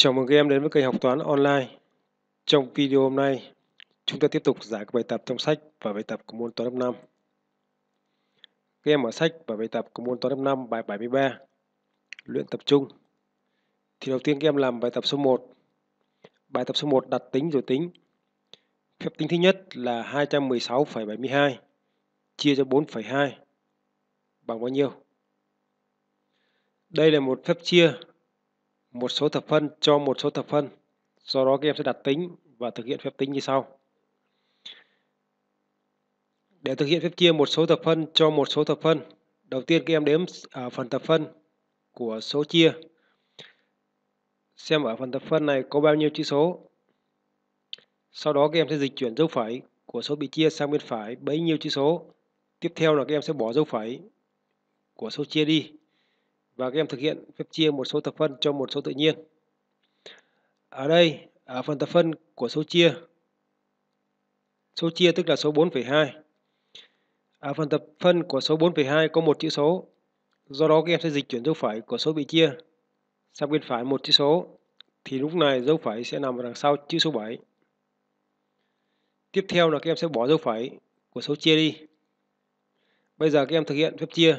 Chào mừng các em đến với kênh học toán online. Trong video hôm nay, chúng ta tiếp tục giải các bài tập trong sách và bài tập của môn toán lớp 5. Các em ở sách và bài tập của môn toán lớp 5 bài 73, luyện tập trung. Thì đầu tiên các em làm bài tập số 1. Bài tập số 1 đặt tính rồi tính. Phép tính thứ nhất là 216,72 chia cho 4,2 bằng bao nhiêu? Đây là một phép chia một số thập phân cho một số thập phân. Do đó các em sẽ đặt tính và thực hiện phép tính như sau. Để thực hiện phép chia một số thập phân cho một số thập phân, đầu tiên các em đếm ở à, phần thập phân của số chia. Xem ở phần thập phân này có bao nhiêu chữ số. Sau đó các em sẽ dịch chuyển dấu phẩy của số bị chia sang bên phải bấy nhiêu chữ số. Tiếp theo là các em sẽ bỏ dấu phẩy của số chia đi và các em thực hiện phép chia một số thập phân cho một số tự nhiên. Ở đây, ở à, phần thập phân của số chia, số chia tức là số 4,2. Ở à, phần thập phân của số 4,2 có một chữ số, do đó các em sẽ dịch chuyển dấu phẩy của số bị chia sang bên phải một chữ số, thì lúc này dấu phẩy sẽ nằm ở đằng sau chữ số 7. Tiếp theo là các em sẽ bỏ dấu phẩy của số chia đi. Bây giờ các em thực hiện phép chia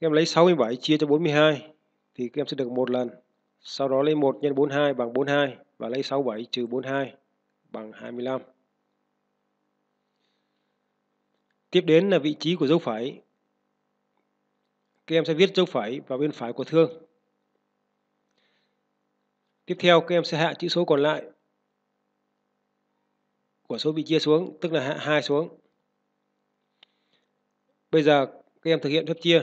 em lấy 67 chia cho 42 thì em sẽ được một lần. Sau đó lấy 1 x 42 bằng 42 và lấy 67 trừ 42 bằng 25. Tiếp đến là vị trí của dấu phẩy. Các em sẽ viết dấu phẩy vào bên phải của thương. Tiếp theo các em sẽ hạ chữ số còn lại của số bị chia xuống, tức là hạ 2 xuống. Bây giờ các em thực hiện phép chia.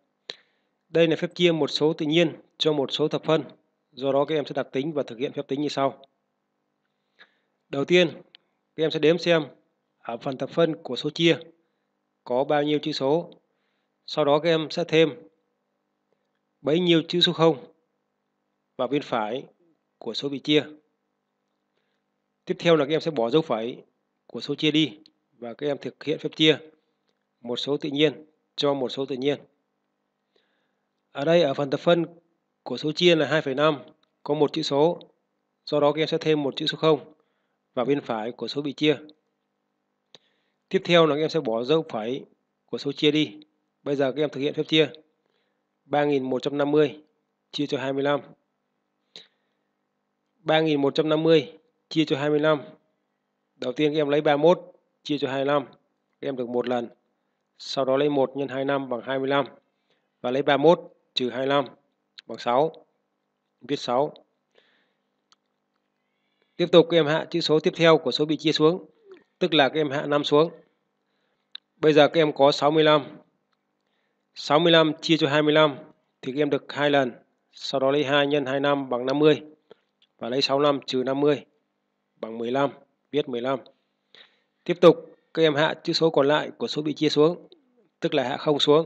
Đây là phép chia một số tự nhiên cho một số thập phân. Do đó các em sẽ đặt tính và thực hiện phép tính như sau. Đầu tiên, các em sẽ đếm xem ở phần thập phân của số chia có bao nhiêu chữ số. Sau đó các em sẽ thêm bấy nhiêu chữ số 0 vào bên phải của số bị chia. Tiếp theo là các em sẽ bỏ dấu phẩy của số chia đi và các em thực hiện phép chia một số tự nhiên cho một số tự nhiên. Ở đây ở phần tập phân của số chia là 2,5 có một chữ số. Do đó các em sẽ thêm một chữ số 0 vào bên phải của số bị chia. Tiếp theo là các em sẽ bỏ dấu phẩy của số chia đi. Bây giờ các em thực hiện phép chia. 3150 chia cho 25. 3150 chia cho 25. Đầu tiên các em lấy 31 chia cho 25. Các em được một lần. Sau đó lấy 1 nhân 25 bằng 25 và lấy 31 trừ 25 bằng 6. Viết 6. Tiếp tục các em hạ chữ số tiếp theo của số bị chia xuống, tức là các em hạ 5 xuống. Bây giờ các em có 65. 65 chia cho 25 thì các em được hai lần. Sau đó lấy 2 nhân 25 bằng 50 và lấy 65 trừ 50 bằng 15, viết 15. Tiếp tục các em hạ chữ số còn lại của số bị chia xuống, tức là hạ 0 xuống.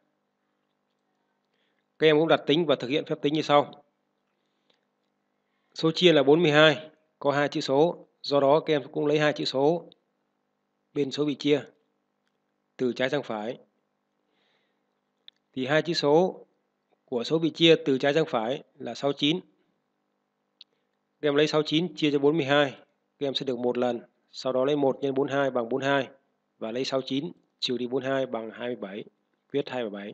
Các em cũng đặt tính và thực hiện phép tính như sau. Số chia là 42, có hai chữ số, do đó các em cũng lấy hai chữ số bên số bị chia từ trái sang phải. Thì hai chữ số của số bị chia từ trái sang phải là 69. Các em lấy 69 chia cho 42, các em sẽ được một lần, sau đó lấy 1 nhân 42 bằng 42 và lấy 69 trừ đi 42 bằng 27, quyết 27.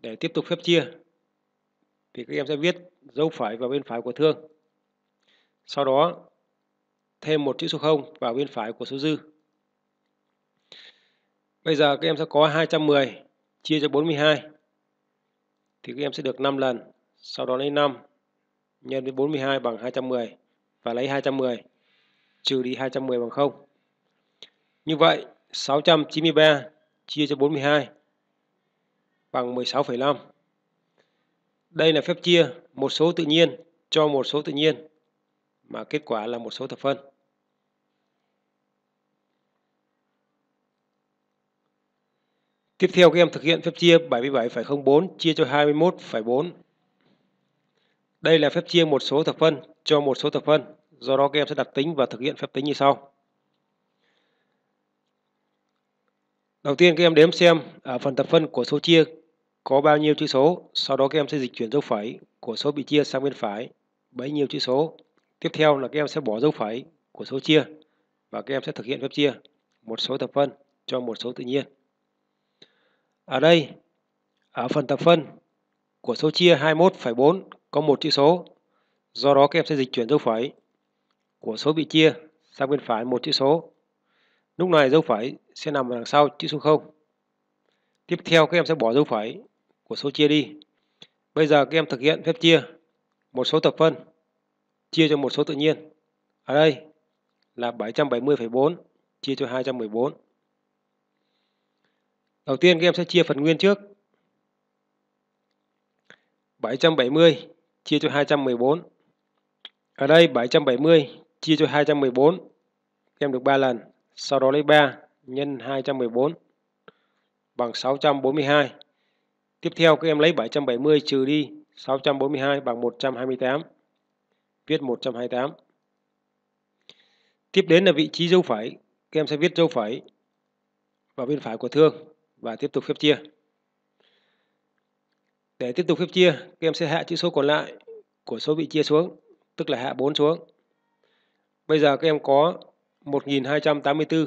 để tiếp tục phép chia thì các em sẽ viết dấu phải vào bên phải của thương sau đó thêm một chữ số 0 vào bên phải của số dư bây giờ các em sẽ có 210 chia cho 42 thì các em sẽ được 5 lần sau đó lấy 5 nhân với 42 bằng 210 và lấy 210 trừ đi 210 bằng 0 như vậy 693 chia cho 42 bằng 16,5. Đây là phép chia một số tự nhiên cho một số tự nhiên mà kết quả là một số thập phân. Tiếp theo các em thực hiện phép chia 77,04 chia cho 21,4. Đây là phép chia một số thập phân cho một số thập phân, do đó các em sẽ đặt tính và thực hiện phép tính như sau. Đầu tiên các em đếm xem ở à, phần tập phân của số chia có bao nhiêu chữ số, sau đó các em sẽ dịch chuyển dấu phẩy của số bị chia sang bên phải bấy nhiêu chữ số. Tiếp theo là các em sẽ bỏ dấu phẩy của số chia và các em sẽ thực hiện phép chia một số tập phân cho một số tự nhiên. Ở đây, ở phần tập phân của số chia 21,4 có một chữ số, do đó các em sẽ dịch chuyển dấu phẩy của số bị chia sang bên phải một chữ số. Lúc này dấu phẩy sẽ nằm đằng sau chữ số 0. Tiếp theo các em sẽ bỏ dấu phẩy của số chia đi. Bây giờ các em thực hiện phép chia một số thập phân chia cho một số tự nhiên. Ở đây là 770,4 chia cho 214. Đầu tiên các em sẽ chia phần nguyên trước. 770 chia cho 214. Ở đây 770 chia cho 214 các em được 3 lần, sau đó lấy 3 nhân 214 bằng 642. Tiếp theo các em lấy 770 trừ đi 642 bằng 128. Viết 128. Tiếp đến là vị trí dấu phẩy. Các em sẽ viết dấu phẩy vào bên phải của thương và tiếp tục phép chia. Để tiếp tục phép chia, các em sẽ hạ chữ số còn lại của số bị chia xuống, tức là hạ 4 xuống. Bây giờ các em có 1284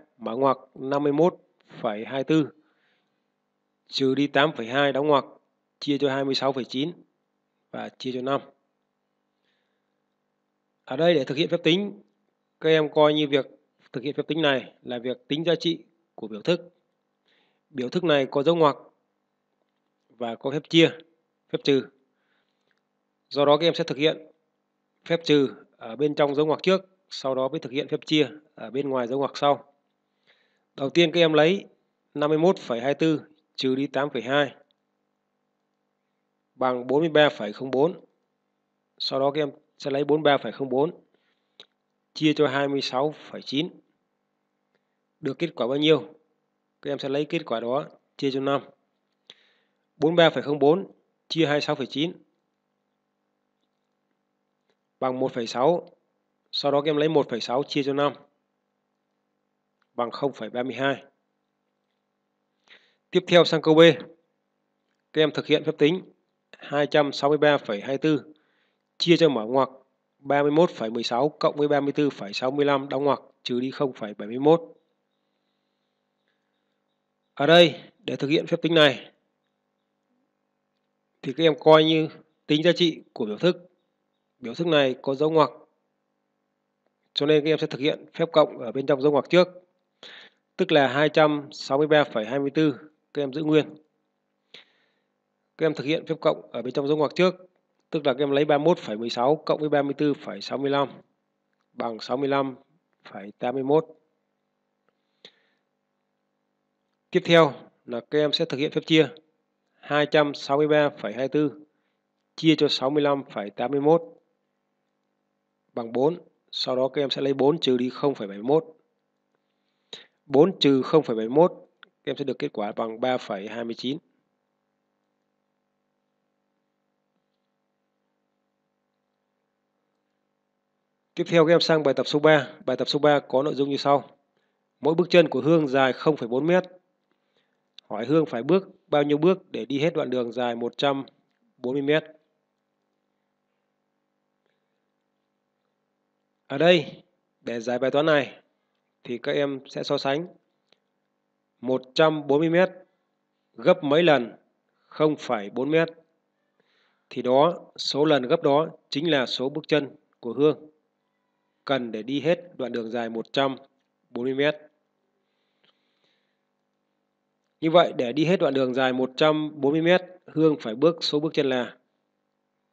mở ngoặc 51,24 trừ đi 8,2 đóng ngoặc chia cho 26,9 và chia cho 5. Ở đây để thực hiện phép tính, các em coi như việc thực hiện phép tính này là việc tính giá trị của biểu thức. Biểu thức này có dấu ngoặc và có phép chia, phép trừ. Do đó các em sẽ thực hiện phép trừ ở bên trong dấu ngoặc trước, sau đó mới thực hiện phép chia ở bên ngoài dấu ngoặc sau. Đầu tiên các em lấy 51,24 trừ đi 8,2 bằng 43,04. Sau đó các em sẽ lấy 43,04 chia cho 26,9. Được kết quả bao nhiêu? Các em sẽ lấy kết quả đó chia cho 5. 43,04 chia 26,9 bằng 1,6. Sau đó các em lấy 1,6 chia cho 5 bằng 0,32. Tiếp theo sang câu B. Các em thực hiện phép tính 263,24 chia cho mở ngoặc 31,16 cộng với 34,65 đóng ngoặc trừ đi 0,71. Ở đây để thực hiện phép tính này thì các em coi như tính giá trị của biểu thức. Biểu thức này có dấu ngoặc cho nên các em sẽ thực hiện phép cộng ở bên trong dấu ngoặc trước tức là 263,24 các em giữ nguyên. Các em thực hiện phép cộng ở bên trong dấu ngoặc trước, tức là các em lấy 31,16 cộng với 34,65 bằng 65,81. Tiếp theo là các em sẽ thực hiện phép chia 263,24 chia cho 65,81 bằng 4. Sau đó các em sẽ lấy 4 trừ đi 0,71 4 trừ 0,71 các em sẽ được kết quả bằng 3,29. Tiếp theo các em sang bài tập số 3. Bài tập số 3 có nội dung như sau. Mỗi bước chân của Hương dài 0,4 mét. Hỏi Hương phải bước bao nhiêu bước để đi hết đoạn đường dài 140 mét. Ở à đây, để giải bài toán này, thì các em sẽ so sánh 140 m gấp mấy lần 0,4 m thì đó số lần gấp đó chính là số bước chân của Hương cần để đi hết đoạn đường dài 140 m. Như vậy để đi hết đoạn đường dài 140 m, Hương phải bước số bước chân là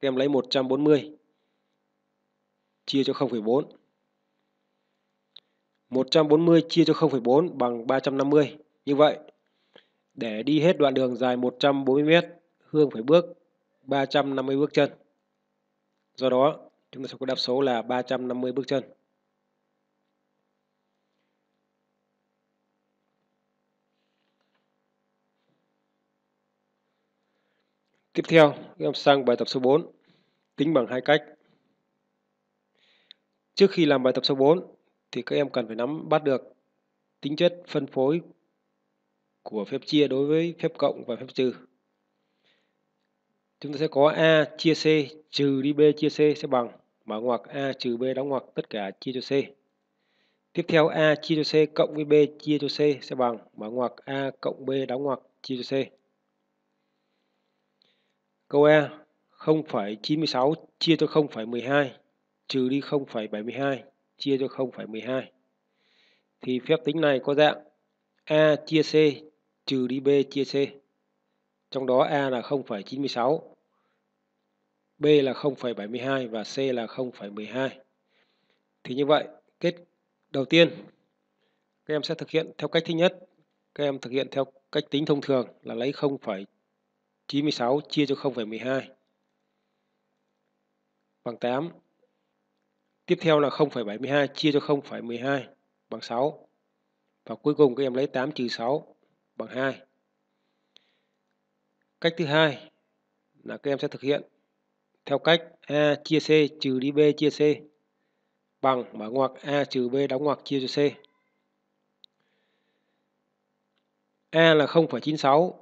em lấy 140 chia cho 0,4 140 chia cho 0,4 bằng 350. Như vậy, để đi hết đoạn đường dài 140 m, Hương phải bước 350 bước chân. Do đó, chúng ta sẽ có đáp số là 350 bước chân. Tiếp theo, em sang bài tập số 4, tính bằng hai cách. Trước khi làm bài tập số 4, thì các em cần phải nắm bắt được tính chất phân phối của phép chia đối với phép cộng và phép trừ. Chúng ta sẽ có A chia C trừ đi B chia C sẽ bằng mở ngoặc A trừ B đóng ngoặc tất cả chia cho C. Tiếp theo A chia cho C cộng với B chia cho C sẽ bằng mở ngoặc A cộng B đóng ngoặc chia cho C. Câu A e, 0,96 chia cho 0,12 trừ đi 0,72 chia cho 0,12 thì phép tính này có dạng A chia C trừ đi B chia C trong đó A là 0,96 B là 0,72 và C là 0,12 thì như vậy kết đầu tiên các em sẽ thực hiện theo cách thứ nhất các em thực hiện theo cách tính thông thường là lấy 0,96 chia cho 0,12 bằng 8 Tiếp theo là 0,72 chia cho 0,12 bằng 6. Và cuối cùng các em lấy 8 trừ 6 bằng 2. Cách thứ hai là các em sẽ thực hiện theo cách A chia C trừ đi B chia C bằng mở ngoặc A trừ B đóng ngoặc chia cho C. A là 0,96,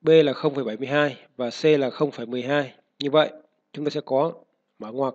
B là 0,72 và C là 0,12. Như vậy chúng ta sẽ có mở ngoặc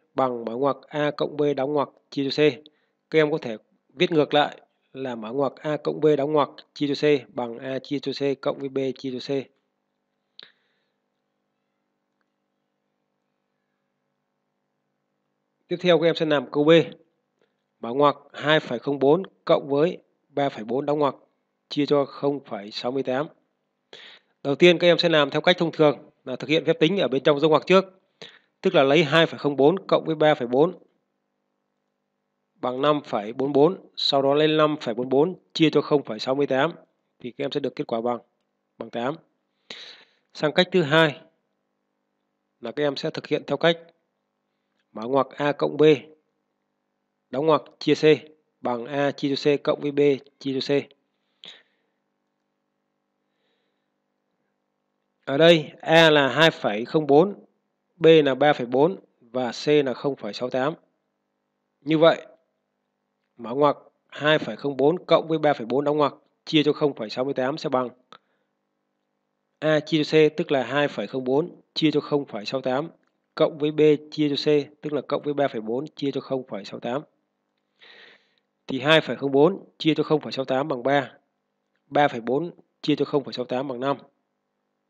bằng mở ngoặc A cộng B đóng ngoặc chia cho C. Các em có thể viết ngược lại là mở ngoặc A cộng B đóng ngoặc chia cho C bằng A chia cho C cộng với B chia cho C. Tiếp theo các em sẽ làm câu B. Mở ngoặc 2,04 cộng với 3,4 đóng ngoặc chia cho 0,68. Đầu tiên các em sẽ làm theo cách thông thường là thực hiện phép tính ở bên trong dấu ngoặc trước tức là lấy 2,04 cộng với 3,4 bằng 5,44, sau đó lấy 5,44 chia cho 0,68 thì các em sẽ được kết quả bằng bằng 8. Sang cách thứ hai là các em sẽ thực hiện theo cách mở ngoặc A cộng B đóng ngoặc chia C bằng A chia cho C cộng với B chia cho C. Ở đây A là 2,04 B là 3,4 và C là 0,68. Như vậy, mở ngoặc 2,04 cộng với 3,4 đóng ngoặc chia cho 0,68 sẽ bằng A chia cho C tức là 2,04 chia cho 0,68 cộng với B chia cho C tức là cộng với 3,4 chia cho 0,68. Thì 2,04 chia cho 0,68 bằng 3. 3,4 chia cho 0,68 bằng 5.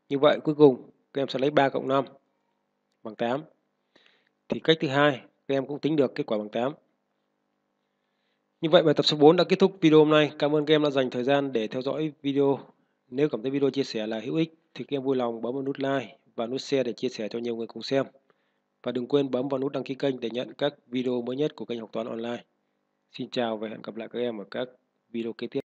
Như vậy cuối cùng các em sẽ lấy 3 cộng 5 bằng 8. Thì cách thứ hai, các em cũng tính được kết quả bằng 8. Như vậy bài tập số 4 đã kết thúc video hôm nay. Cảm ơn các em đã dành thời gian để theo dõi video. Nếu cảm thấy video chia sẻ là hữu ích thì các em vui lòng bấm vào nút like và nút share để chia sẻ cho nhiều người cùng xem. Và đừng quên bấm vào nút đăng ký kênh để nhận các video mới nhất của kênh học toán online. Xin chào và hẹn gặp lại các em ở các video kế tiếp.